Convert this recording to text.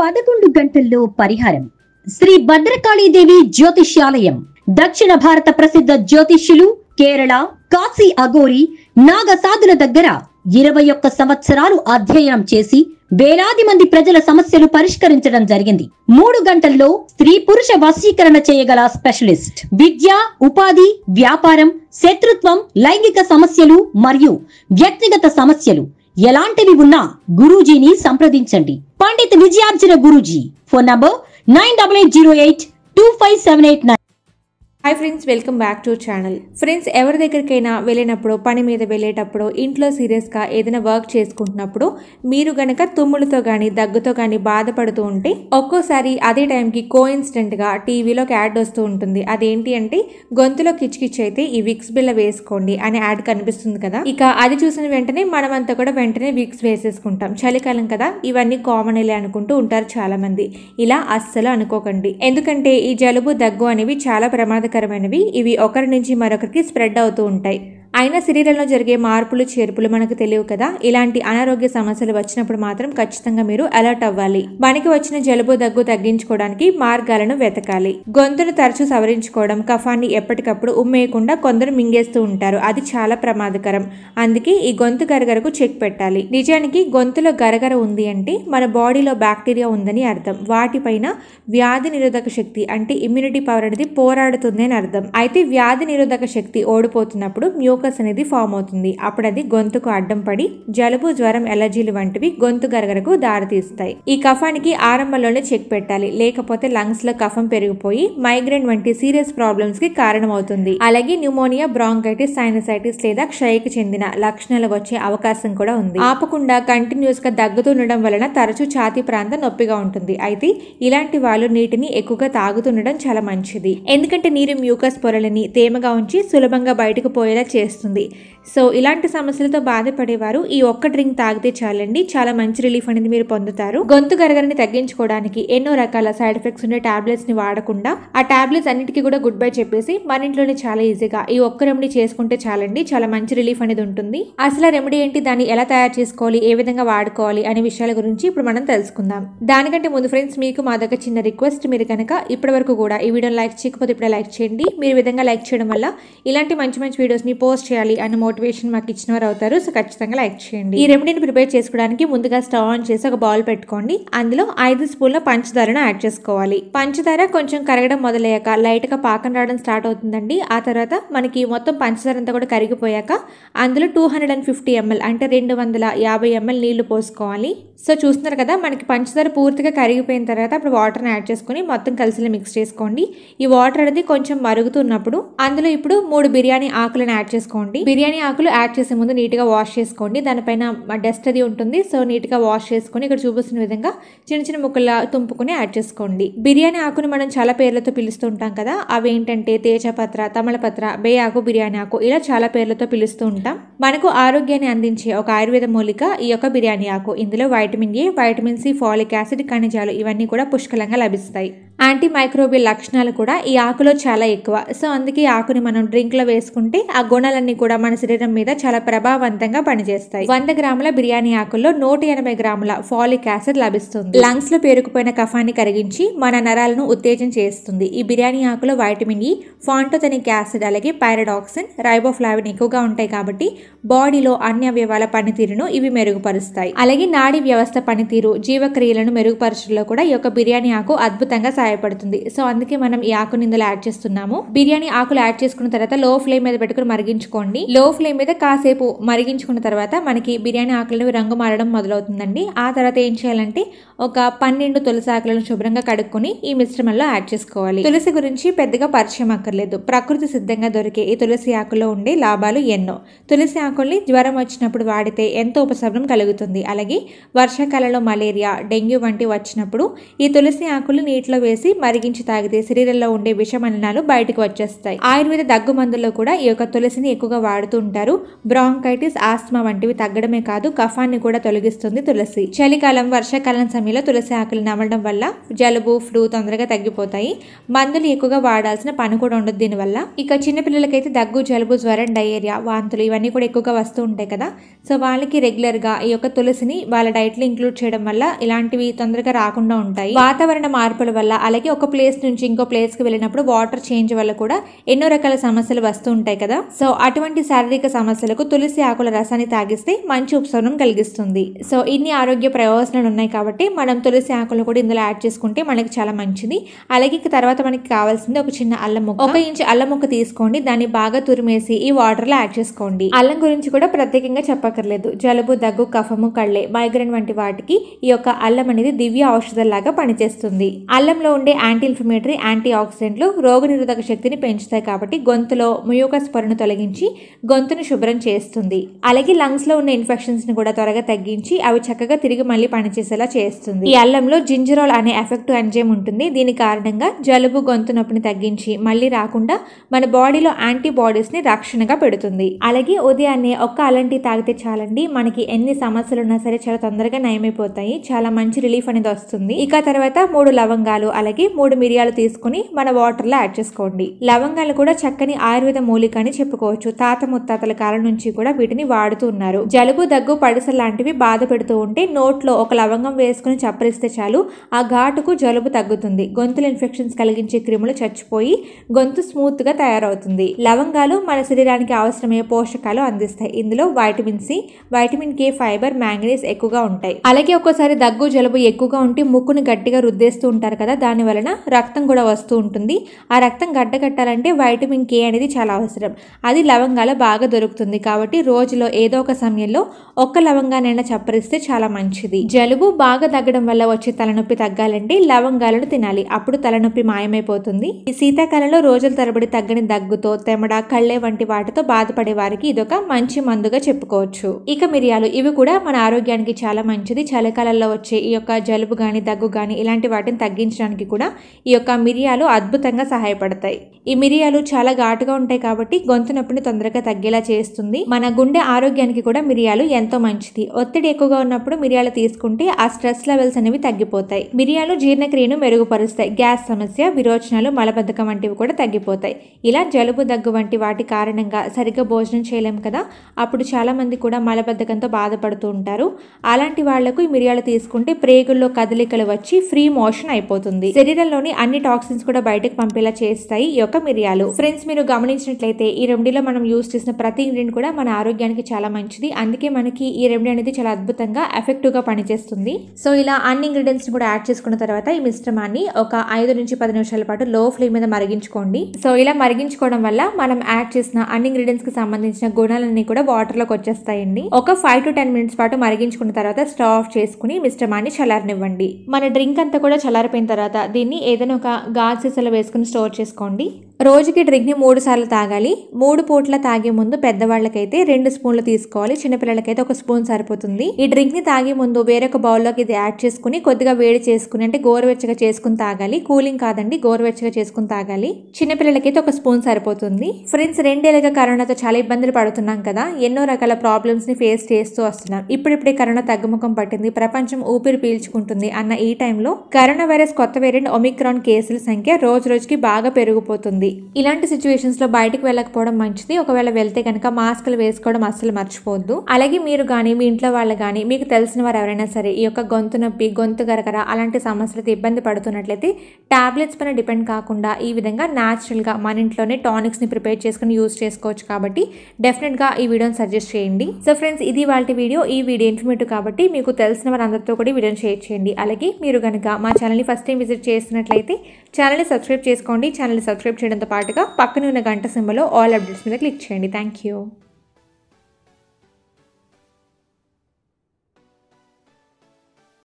పదకొండు గంటల్లో పరిహారం శ్రీ భద్రకాళీదేవి జ్యోతిష్యాలయం దక్షిణ భారత ప్రసిద్ధ జ్యోతిష్యులు కేరళ కాశీ అగోరి నాగ సాధుల దగ్గర ఇరవై ఒక్క సంవత్సరాలు అధ్యయనం చేసి వేలాది మంది ప్రజల సమస్యలు పరిష్కరించడం జరిగింది మూడు గంటల్లో స్త్రీ పురుష వశీకరణ చేయగల స్పెషలిస్ట్ విద్య ఉపాధి వ్యాపారం శత్రుత్వం లైంగిక సమస్యలు మరియు వ్యక్తిగత సమస్యలు ఎలాంటివి ఉన్నా గురూజీని సంప్రదించండి Pandit Vijayarjuna Guruji phone number nine double eight zero eight two five seven eight nine hi friends welcome back to channel friends ఎవరి దగ్గరికైనా వెళ్ళినప్పుడు పని మీద వెళ్ళేటప్పుడు ఇంట్లో సీరియస్గా ఏదైనా వర్క్ చేసుకుంటున్నప్పుడు మీరు గనక తుమ్ములతో కానీ దగ్గుతో కానీ బాధపడుతూ ఉంటే ఒక్కోసారి అదే టైంకి కో ఇన్స్టెంట్గా టీవీలోకి యాడ్ వస్తూ ఉంటుంది అదేంటి అంటే గొంతులో కిచ్కిచ్ అయితే ఈ విక్స్ బిల్ల వేసుకోండి అనే యాడ్ కనిపిస్తుంది కదా ఇక అది చూసిన వెంటనే మనమంతా కూడా వెంటనే విక్స్ వేసేసుకుంటాం చలికాలం కదా ఇవన్నీ కామన్ ఇలా అనుకుంటూ ఉంటారు చాలామంది ఇలా అస్సలు అనుకోకండి ఎందుకంటే ఈ జలుబు దగ్గు అనేవి చాలా ప్రమాద ప్రమాదకరమైనవి ఇవి ఒకరి నుంచి మరొకరికి స్ప్రెడ్ అవుతూ ఉంటాయి అయినా శరీరంలో జరిగే మార్పులు చేర్పులు మనకు తెలియవు కదా ఇలాంటి అనారోగ్య సమస్యలు వచ్చినప్పుడు మాత్రం ఖచ్చితంగా మీరు అలర్ట్ అవ్వాలి మనకి వచ్చిన జలుబు దగ్గు తగ్గించుకోవడానికి మార్గాలను వెతకాలి గొంతును తరచూ సవరించుకోవడం కఫాన్ని ఎప్పటికప్పుడు ఉమ్మేయకుండా కొందరు మింగేస్తూ ఉంటారు అది చాలా ప్రమాదకరం అందుకే ఈ గొంతు గరగరకు చెక్ పెట్టాలి నిజానికి గొంతులో గరగర ఉంది అంటే మన బాడీలో బ్యాక్టీరియా ఉందని అర్థం వాటిపైన వ్యాధి నిరోధక శక్తి అంటే ఇమ్యూనిటీ పవర్ అనేది పోరాడుతుంది అని అర్థం అయితే వ్యాధి నిరోధక శక్తి ఓడిపోతున్నప్పుడు మ్యూక ముక్కస్ అనేది ఫామ్ అవుతుంది అప్పుడు అది గొంతుకు అడ్డం పడి జలుబు జ్వరం ఎలర్జీలు వంటివి గొంతు గరగరకు దారితీస్తాయి ఈ కఫానికి ఆరంభంలోనే చెక్ పెట్టాలి లేకపోతే లంగ్స్ లో కఫం పెరిగిపోయి మైగ్రేన్ వంటి సీరియస్ ప్రాబ్లమ్స్ కి కారణమవుతుంది అలాగే న్యూమోనియా బ్రాంకైటిస్ సైనసైటిస్ లేదా క్షయకి చెందిన లక్షణాలు వచ్చే అవకాశం కూడా ఉంది ఆపకుండా కంటిన్యూస్ గా దగ్గుతుండడం వలన తరచూ ఛాతీ ప్రాంతం నొప్పిగా ఉంటుంది అయితే ఇలాంటి వాళ్ళు నీటిని ఎక్కువగా తాగుతుండడం చాలా మంచిది ఎందుకంటే నీరు మ్యూకస్ పొరలని తేమగా ఉంచి సులభంగా బయటకు పోయేలా చేస్తుంది చేస్తుంది సో ఇలాంటి సమస్యలతో బాధపడేవారు ఈ ఒక్క డ్రింక్ తాగితే చాలండి చాలా మంచి రిలీఫ్ అనేది మీరు పొందుతారు గొంతు గరగరని తగ్గించుకోవడానికి ఎన్నో రకాల సైడ్ ఎఫెక్ట్స్ ఉండే టాబ్లెట్స్ ని వాడకుండా ఆ టాబ్లెట్స్ అన్నిటికీ కూడా గుడ్ బై చెప్పేసి మన ఇంట్లోనే చాలా ఈజీగా ఈ ఒక్క రెమెడీ చేసుకుంటే చాలండి చాలా మంచి రిలీఫ్ అనేది ఉంటుంది అసలు రెమెడీ ఏంటి దాన్ని ఎలా తయారు చేసుకోవాలి ఏ విధంగా వాడుకోవాలి అనే విషయాల గురించి ఇప్పుడు మనం తెలుసుకుందాం దానికంటే ముందు ఫ్రెండ్స్ మీకు మా దగ్గర చిన్న రిక్వెస్ట్ మీరు కనుక ఇప్పటి వరకు కూడా ఈ వీడియో లైక్ చేయకపోతే ఇప్పుడే లైక్ చేయండి మీరు విధంగా లైక్ చేయడం వల్ల ఇలాంటి మంచి మంచి వీడియోస్ని పోస్ట్ పోస్ట్ చేయాలి అన్న మోటివేషన్ మాకు ఇచ్చిన వారు అవుతారు సో ఖచ్చితంగా లైక్ చేయండి ఈ రెమెడీని ప్రిపేర్ చేసుకోవడానికి ముందుగా స్టవ్ ఆన్ చేసి ఒక బౌల్ పెట్టుకోండి అందులో ఐదు స్పూన్ల పంచదారను యాడ్ చేసుకోవాలి పంచదార కొంచెం కరగడం మొదలయ్యాక లైట్గా పాకం రావడం స్టార్ట్ అవుతుందండి ఆ తర్వాత మనకి మొత్తం పంచదార అంతా కూడా కరిగిపోయాక అందులో two hundred and fifty ML అంటే రెండు వందల యాభై ఎంఎల్ నీళ్లు పోసుకోవాలి సో చూస్తున్నారు కదా మనకి పంచదార పూర్తిగా కరిగిపోయిన తర్వాత అప్పుడు వాటర్ని యాడ్ చేసుకుని మొత్తం కలిసి మిక్స్ చేసుకోండి ఈ వాటర్ అనేది కొంచెం మరుగుతున్నప్పుడు అందులో ఇప్పుడు మూడు బిర్యానీ ఆకులను యాడ్ చేసుకోండి చేసుకోండి బిర్యానీ ఆకులు యాడ్ చేసే ముందు నీట్గా వాష్ చేసుకోండి దానిపైన డస్ట్ అది ఉంటుంది సో నీట్గా వాష్ చేసుకొని ఇక్కడ చూపిస్తున్న విధంగా చిన్న చిన్న ముక్కలు తుంపుకుని యాడ్ చేసుకోండి బిర్యానీ ఆకుని మనం చాలా పేర్లతో పిలుస్తూ ఉంటాం కదా అవి ఏంటంటే తేజపత్ర తమలపత్ర బే ఆకు బిర్యానీ ఆకు ఇలా చాలా పేర్లతో పిలుస్తూ ఉంటాం మనకు ఆరోగ్యాన్ని అందించే ఒక ఆయుర్వేద మూలిక ఈ యొక్క బిర్యానీ ఆకు ఇందులో vitamin A vitamin C folic acid ఖనిజాలు ఇవన్నీ కూడా పుష్కలంగా లభిస్తాయి యాంటీ మైక్రోబియల్ లక్షణాలు కూడా ఈ ఆకులో చాలా ఎక్కువ సో అందుకే ఆకుని మనం డ్రింక్లో వేసుకుంటే ఆ గుణాలన్నీ కూడా మన శరీరం మీద చాలా ప్రభావవంతంగా పనిచేస్తాయి వంద గ్రాముల బిర్యానీ ఆకుల్లో నూట ఎనభై గ్రాముల ఫాలిక్ యాసిడ్ లభిస్తుంది లంగ్స్ లో పేరుకుపోయిన కఫాన్ని కరిగించి మన నరాలను ఉత్తేజం చేస్తుంది ఈ బిర్యానీ ఆకులో vitamin E e, pantothenic acid అలాగే పైరడాక్సిన్ రైబోఫ్లావిన్ ఎక్కువగా ఉంటాయి కాబట్టి బాడీలో అన్ని అవయవాల పనితీరును ఇవి మెరుగుపరుస్తాయి అలాగే నాడీ వ్యవస్థ పనితీరు జీవక్రియలను మెరుగుపరచడంలో కూడా ఈ యొక్క బిర్యానీ ఆకు అద్భుతంగా సహాయపడుతుంది సహాయపడుతుంది సో అందుకే మనం ఈ ఆకుని ఇందులో యాడ్ చేస్తున్నాము బిర్యానీ ఆకులు యాడ్ చేసుకున్న తర్వాత లో ఫ్లేమ్ మీద పెట్టుకుని మరిగించుకోండి లో ఫ్లేమ్ మీద కాసేపు మరిగించుకున్న తర్వాత మనకి బిర్యానీ ఆకులను రంగు మారడం మొదలవుతుందండి ఆ తర్వాత ఏం చేయాలంటే ఒక పన్నెండు తులసి ఆకులను శుభ్రంగా కడుక్కొని ఈ మిశ్రమంలో యాడ్ చేసుకోవాలి తులసి గురించి పెద్దగా పరిచయం అక్కర్లేదు ప్రకృతి సిద్ధంగా దొరికే ఈ తులసి ఆకులో ఉండే లాభాలు ఎన్నో తులసి ఆకుల్ని జ్వరం వచ్చినప్పుడు వాడితే ఎంతో ఉపశమనం కలుగుతుంది అలాగే వర్షాకాలంలో మలేరియా డెంగ్యూ వంటి వచ్చినప్పుడు ఈ తులసి ఆకులు నీటిలో వేసి మరిగించి తాగితే శరీరంలో ఉండే విష మలినాలు బయటకు వచ్చేస్తాయి ఆయుర్వేద దగ్గు మందుల్లో కూడా ఈ యొక్క తులసిని ఎక్కువగా వాడుతూ ఉంటారు బ్రాంకైటిస్ ఆస్మా వంటివి తగ్గడమే కాదు కఫాన్ని కూడా తొలగిస్తుంది తులసి చలికాలం వర్షాకాలం సమయంలో తులసి ఆకులు నమలడం వల్ల జలుబు ఫ్లూ తొందరగా తగ్గిపోతాయి మందులు ఎక్కువగా వాడాల్సిన పని కూడా ఉండదు దీనివల్ల ఇక చిన్నపిల్లలకైతే దగ్గు జలుబు జ్వరం డయేరియా వాంతులు ఇవన్నీ కూడా ఎక్కువగా వస్తూ ఉంటాయి కదా సో వాళ్ళకి రెగ్యులర్గా ఈ యొక్క తులసిని వాళ్ళ డైట్లో ఇంక్లూడ్ చేయడం వల్ల ఇలాంటివి తొందరగా రాకుండా ఉంటాయి వాతావరణ మార్పుల వల్ల అలాగే ఒక ప్లేస్ నుంచి ఇంకో ప్లేస్కి వెళ్ళినప్పుడు వాటర్ చేంజ్ వల్ల కూడా ఎన్నో రకాల సమస్యలు వస్తూ ఉంటాయి కదా సో అటువంటి శారీరక సమస్యలకు తులసి ఆకుల రసాన్ని తాగిస్తే మంచి ఉపశమనం కలిగిస్తుంది సో ఇన్ని ఆరోగ్య ప్రయోజనాలు ఉన్నాయి కాబట్టి మనం తులసి ఆకులు కూడా ఇందులో యాడ్ చేసుకుంటే మనకి చాలా మంచిది అలాగే తర్వాత మనకి కావాల్సింది ఒక చిన్న అల్లం ముక్క ఒక ఇంచు అల్లం ముక్క తీసుకోండి దాన్ని బాగా తురిమేసి ఈ వాటర్ లో యాడ్ చేసుకోండి అల్లం గురించి కూడా ప్రత్యేకంగా చెప్పక్కర్లేదు జలుబు దగ్గు కఫము కళ్ళే మైగ్రేన్ వంటి వాటికి ఈ యొక్క అల్లం అనేది దివ్య లాగా పనిచేస్తుంది అల్లంలో ఉండే యాంటీ ఇన్ఫ్లమేటరీ యాంటీ ఆక్సిడెంట్లు రోగనిరోధక శక్తిని పెంచుతాయి కాబట్టి గొంతులో ముయోకస్ పొరను తొలగించి గొంతును శుభ్రం చేస్తుంది అలాగే లంగ్స్లో ఉన్న ఇన్ఫెక్షన్స్ని కూడా త్వరగా తగ్గించి అవి చక్కగా తిరిగి మళ్ళీ పనిచేసేలా చేస్తుంది ఈ అల్లంలో జింజరాల్ అనే ఎఫెక్ట్ ఎంజైమ్ ఉంటుంది దీని కారణంగా జలుబు గొంతు నొప్పిని తగ్గించి మళ్ళీ రాకుండా మన బాడీలో ని రక్షణగా పెడుతుంది అలాగే ఉదయాన్నే ఒక్క అల్లం టీ తాగితే చాలండి మనకి ఎన్ని సమస్యలు ఉన్నా సరే చాలా తొందరగా నయమైపోతాయి చాలా మంచి రిలీఫ్ అనేది వస్తుంది ఇక తర్వాత మూడు లవంగాలు అలాగే లవంగాలకి మూడు మిరియాలు తీసుకుని మన వాటర్లో యాడ్ చేసుకోండి లవంగాలు కూడా చక్కని ఆయుర్వేద మూలిక అని చెప్పుకోవచ్చు తాత ముత్తాతల కాలం నుంచి కూడా వీటిని వాడుతూ ఉన్నారు జలుబు దగ్గు పడిస లాంటివి బాధ పెడుతూ ఉంటే నోట్లో ఒక లవంగం వేసుకుని చప్పరిస్తే చాలు ఆ ఘాటుకు జలుబు తగ్గుతుంది గొంతుల ఇన్ఫెక్షన్స్ కలిగించే క్రిములు చచ్చిపోయి గొంతు స్మూత్ గా తయారవుతుంది లవంగాలు మన శరీరానికి అవసరమయ్యే పోషకాలు అందిస్తాయి ఇందులో vitamin C vitamin K fibre manganese ఎక్కువగా ఉంటాయి అలాగే ఒక్కోసారి దగ్గు జలుబు ఎక్కువగా ఉంటే ముక్కును గట్టిగా రుద్దేస్తూ ఉంటారు కదా దాని దాని వలన రక్తం కూడా వస్తూ ఉంటుంది ఆ రక్తం గడ్డగట్టాలంటే వైటమిన్ కే అనేది చాలా అవసరం అది లవంగాలో బాగా దొరుకుతుంది కాబట్టి రోజులో ఏదో ఒక సమయంలో ఒక్క లవంగానైనా చప్పరిస్తే చాలా మంచిది జలుబు బాగా తగ్గడం వల్ల వచ్చే తలనొప్పి తగ్గాలంటే లవంగాలను తినాలి అప్పుడు తలనొప్పి మాయమైపోతుంది ఈ శీతాకాలంలో రోజుల తరబడి తగ్గని దగ్గుతో తెమడ కళ్ళే వంటి వాటితో బాధపడే వారికి ఇదొక మంచి మందుగా చెప్పుకోవచ్చు ఇక మిరియాలు ఇవి కూడా మన ఆరోగ్యానికి చాలా మంచిది చలికాలంలో వచ్చే ఈ యొక్క జలుబు గాని దగ్గు కానీ ఇలాంటి వాటిని తగ్గించడానికి కూడా ఈ యొక్క మిరియాలు అద్భుతంగా సహాయపడతాయి ఈ మిరియాలు చాలా ఘాటుగా ఉంటాయి కాబట్టి గొంతు నొప్పిని తొందరగా తగ్గేలా చేస్తుంది మన గుండె ఆరోగ్యానికి కూడా మిరియాలు ఎంతో మంచిది ఒత్తిడి ఎక్కువగా ఉన్నప్పుడు మిరియాలు తీసుకుంటే ఆ స్ట్రెస్ లెవెల్స్ అనేవి తగ్గిపోతాయి మిరియాలు జీర్ణక్రియను మెరుగుపరుస్తాయి గ్యాస్ సమస్య విరోచనాలు మలబద్ధకం వంటివి కూడా తగ్గిపోతాయి ఇలా జలుబు దగ్గు వంటి వాటి కారణంగా సరిగ్గా భోజనం చేయలేము కదా అప్పుడు చాలా మంది కూడా మలబద్ధకంతో బాధపడుతూ ఉంటారు అలాంటి వాళ్లకు ఈ మిరియాలు తీసుకుంటే ప్రేగుల్లో కదలికలు వచ్చి ఫ్రీ మోషన్ అయిపోతుంది శరీరంలోని అన్ని టాక్సిన్స్ కూడా బయటకు పంపేలా చేస్తాయి ఈ యొక్క మిరియాలు ఫ్రెండ్స్ మీరు గమనించినట్లయితే ఈ రెమెడీలో మనం యూస్ చేసిన ప్రతి ఇంగ్రీడియంట్ కూడా మన ఆరోగ్యానికి చాలా మంచిది అందుకే మనకి ఈ రెమెడీ అనేది చాలా అద్భుతంగా గా పనిచేస్తుంది సో ఇలా అన్ని ఇంగ్రీడియంట్స్ కూడా యాడ్ చేసుకున్న తర్వాత ఈ మిశ్రమాన్ని ఒక ఐదు నుంచి పది నిమిషాల పాటు లో ఫ్లేమ్ మీద మరిగించుకోండి సో ఇలా మరిగించుకోవడం వల్ల మనం యాడ్ చేసిన అన్ని ఇంగ్రీడియంట్స్ కి సంబంధించిన గుణాలన్నీ కూడా వాటర్ లోకి వచ్చేస్తాయండి ఒక ఫైవ్ టు టెన్ మినిట్స్ పాటు మరిగించుకున్న తర్వాత స్టవ్ ఆఫ్ చేసుకుని మిశ్రమాన్ని చలారనివ్వండి మన డ్రింక్ అంతా కూడా చలారిపోయిన తర్వాత దీన్ని ఏదైనా ఒక గాజు సీసాలో వేసుకుని స్టోర్ చేసుకోండి రోజుకి డ్రింక్ని మూడు సార్లు తాగాలి మూడు పూట్ల తాగే ముందు పెద్దవాళ్ళకైతే రెండు స్పూన్లు తీసుకోవాలి చిన్నపిల్లలకైతే ఒక స్పూన్ సరిపోతుంది ఈ డ్రింక్ని తాగే ముందు వేరొక బౌల్లోకి ఇది యాడ్ చేసుకుని కొద్దిగా వేడి చేసుకుని అంటే గోరువెచ్చగా చేసుకుని తాగాలి కూలింగ్ కాదండి గోరువెచ్చగా చేసుకుని తాగాలి చిన్నపిల్లలకైతే ఒక స్పూన్ సరిపోతుంది ఫ్రెండ్స్ రెండేళ్ళగా కరోనాతో చాలా ఇబ్బందులు పడుతున్నాం కదా ఎన్నో రకాల ప్రాబ్లమ్స్ని ఫేస్ చేస్తూ వస్తున్నాం ఇప్పుడిప్పుడే కరోనా తగ్గుముఖం పట్టింది ప్రపంచం ఊపిరి పీల్చుకుంటుంది అన్న ఈ టైంలో కరోనా వైరస్ కొత్త వేరియంట్ ఒమిక్రాన్ కేసుల సంఖ్య రోజు రోజుకి బాగా పెరిగిపోతుంది ఉంటుంది ఇలాంటి లో బయటకు వెళ్ళకపోవడం మంచిది ఒకవేళ వెళ్తే కనుక మాస్కులు వేసుకోవడం అస్సలు మర్చిపోవద్దు అలాగే మీరు కానీ మీ ఇంట్లో వాళ్ళు కానీ మీకు తెలిసిన వారు ఎవరైనా సరే ఈ యొక్క గొంతు నొప్పి గొంతు గరగర అలాంటి సమస్యలతో ఇబ్బంది పడుతున్నట్లయితే టాబ్లెట్స్ పైన డిపెండ్ కాకుండా ఈ విధంగా న్యాచురల్గా మన ఇంట్లోనే టానిక్స్ ని ప్రిపేర్ చేసుకుని యూజ్ చేసుకోవచ్చు కాబట్టి డెఫినెట్గా ఈ వీడియోని సజెస్ట్ చేయండి సో ఫ్రెండ్స్ ఇది వాళ్ళ వీడియో ఈ వీడియో ఇన్ఫర్మేటివ్ కాబట్టి మీకు తెలిసిన వారందరితో కూడా వీడియోని షేర్ చేయండి అలాగే మీరు కనుక మా ఛానల్ని ఫస్ట్ టైం విజిట్ చేస్తున్నట్లయితే ఛానల్ని సబ్స్క్రైబ్ చేసుకోండి ఛానల్ని సబ్స్క్రైబ్ చేయడం పాటుగా పక్కన ఉన్న గంట సింబలో ఆల్ అప్డేట్స్ మీద క్లిక్ చేయండి థ్యాంక్ యూ